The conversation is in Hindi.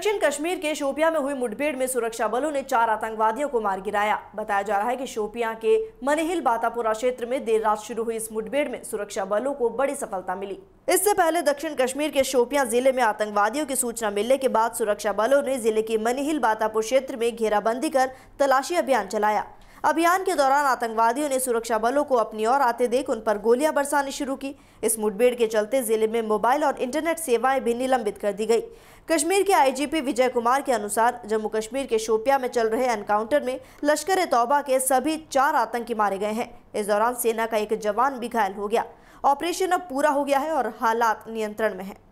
दक्षिण कश्मीर के शोपिया में हुई मुठभेड़ में सुरक्षा बलों ने चार आतंकवादियों को मार गिराया बताया जा रहा है कि शोपिया के मनेहिल बातापुरा क्षेत्र में देर रात शुरू हुई इस मुठभेड़ में सुरक्षा बलों को बड़ी सफलता मिली इससे पहले दक्षिण कश्मीर के शोपिया जिले में आतंकवादियों की सूचना मिलने के बाद सुरक्षा बलों ने जिले के मनिहिल बातापुर क्षेत्र में घेराबंदी कर तलाशी अभियान चलाया अभियान के दौरान आतंकवादियों ने सुरक्षा बलों को अपनी ओर आते देख उन पर गोलियां बरसानी शुरू की इस मुठभेड़ के चलते जिले में मोबाइल और इंटरनेट सेवाएं भी निलंबित कर दी गई कश्मीर के आईजीपी विजय कुमार के अनुसार जम्मू कश्मीर के शोपिया में चल रहे एनकाउंटर में लश्कर तौबा के सभी चार आतंकी मारे गए हैं इस दौरान सेना का एक जवान भी घायल हो गया ऑपरेशन अब पूरा हो गया है और हालात नियंत्रण में है